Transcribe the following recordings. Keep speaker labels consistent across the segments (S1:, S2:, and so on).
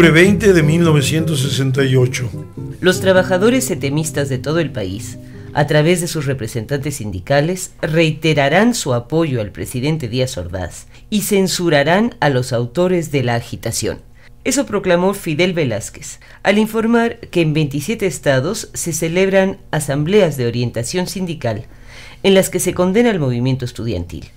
S1: 20 de 1968.
S2: Los trabajadores etemistas de todo el país, a través de sus representantes sindicales, reiterarán su apoyo al presidente Díaz Ordaz y censurarán a los autores de la agitación. Eso proclamó Fidel Velázquez al informar que en 27 estados se celebran asambleas de orientación sindical en las que se condena el movimiento estudiantil.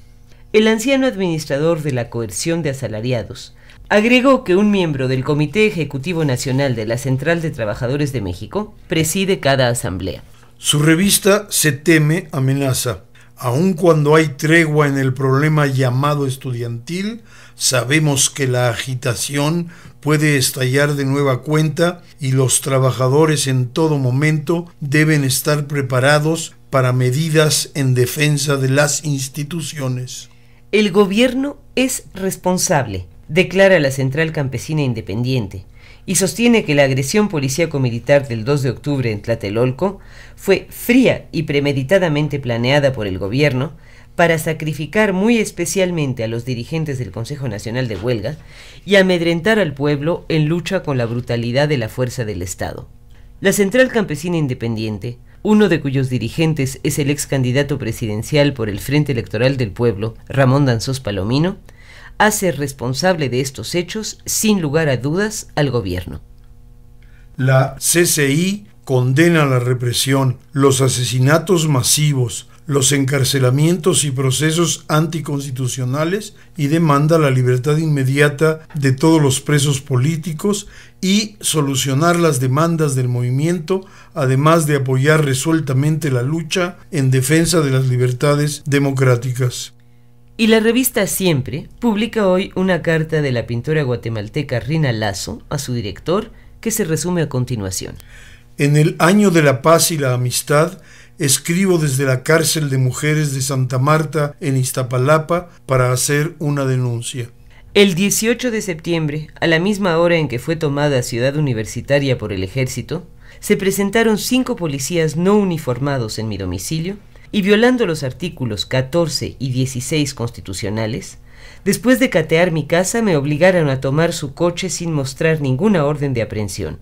S2: El anciano administrador de la coerción de asalariados Agregó que un miembro del Comité Ejecutivo Nacional de la Central de Trabajadores de México preside cada asamblea.
S1: Su revista Se teme amenaza. Aun cuando hay tregua en el problema llamado estudiantil, sabemos que la agitación puede estallar de nueva cuenta y los trabajadores en todo momento deben estar preparados para medidas en defensa de las instituciones.
S2: El gobierno es responsable declara la Central Campesina Independiente y sostiene que la agresión policíaco-militar del 2 de octubre en Tlatelolco fue fría y premeditadamente planeada por el gobierno para sacrificar muy especialmente a los dirigentes del Consejo Nacional de Huelga y amedrentar al pueblo en lucha con la brutalidad de la fuerza del Estado. La Central Campesina Independiente, uno de cuyos dirigentes es el ex candidato presidencial por el Frente Electoral del Pueblo, Ramón Danzós Palomino, hace responsable de estos hechos, sin lugar a dudas, al gobierno.
S1: La CCI condena la represión, los asesinatos masivos, los encarcelamientos y procesos anticonstitucionales y demanda la libertad inmediata de todos los presos políticos y solucionar las demandas del movimiento, además de apoyar resueltamente la lucha en defensa de las libertades democráticas.
S2: Y la revista Siempre publica hoy una carta de la pintora guatemalteca Rina Lazo a su director que se resume a continuación. En el año de la paz y la amistad, escribo desde la cárcel de mujeres de Santa
S1: Marta en Iztapalapa para hacer una denuncia.
S2: El 18 de septiembre, a la misma hora en que fue tomada Ciudad Universitaria por el ejército, se presentaron cinco policías no uniformados en mi domicilio y violando los artículos 14 y 16 constitucionales, después de catear mi casa me obligaron a tomar su coche sin mostrar ninguna orden de aprehensión.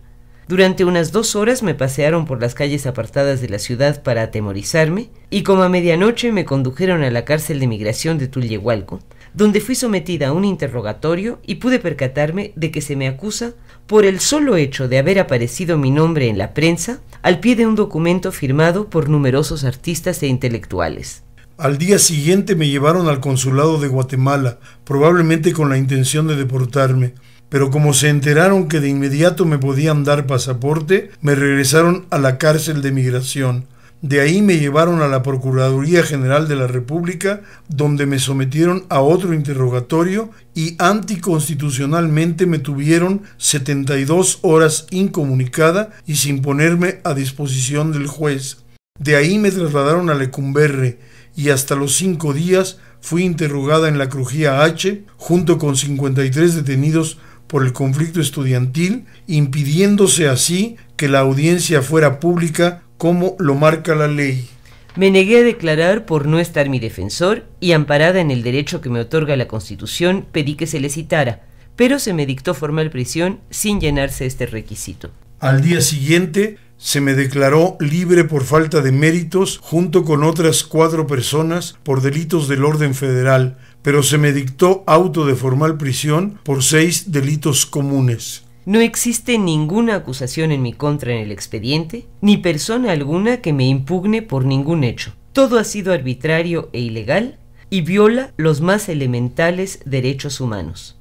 S2: Durante unas dos horas me pasearon por las calles apartadas de la ciudad para atemorizarme y como a medianoche me condujeron a la cárcel de migración de Tullehualco, donde fui sometida a un interrogatorio y pude percatarme de que se me acusa por el solo hecho de haber aparecido mi nombre en la prensa al pie de un documento firmado por numerosos artistas e intelectuales. Al día
S1: siguiente me llevaron al consulado de Guatemala, probablemente con la intención de deportarme, pero como se enteraron que de inmediato me podían dar pasaporte, me regresaron a la cárcel de migración, de ahí me llevaron a la Procuraduría General de la República, donde me sometieron a otro interrogatorio y anticonstitucionalmente me tuvieron 72 horas incomunicada y sin ponerme a disposición del juez. De ahí me trasladaron a Lecumberre y hasta los cinco días fui interrogada en la Crujía H junto con 53 detenidos por el conflicto estudiantil, impidiéndose así que la audiencia fuera
S2: pública como lo marca la ley. Me negué a declarar por no estar mi defensor y amparada en el derecho que me otorga la Constitución pedí que se le citara, pero se me dictó formal prisión sin llenarse este requisito.
S1: Al día siguiente se me declaró libre por falta de méritos junto con otras cuatro personas por delitos del orden federal, pero se me dictó auto de formal prisión por seis delitos comunes.
S2: No existe ninguna acusación en mi contra en el expediente, ni persona alguna que me impugne por ningún hecho. Todo ha sido arbitrario e ilegal y viola los más elementales derechos humanos.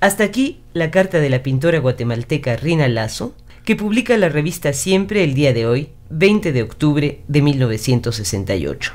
S2: Hasta aquí la carta de la pintora guatemalteca Rina Lazo, que publica la revista Siempre el día de hoy, 20 de octubre de 1968.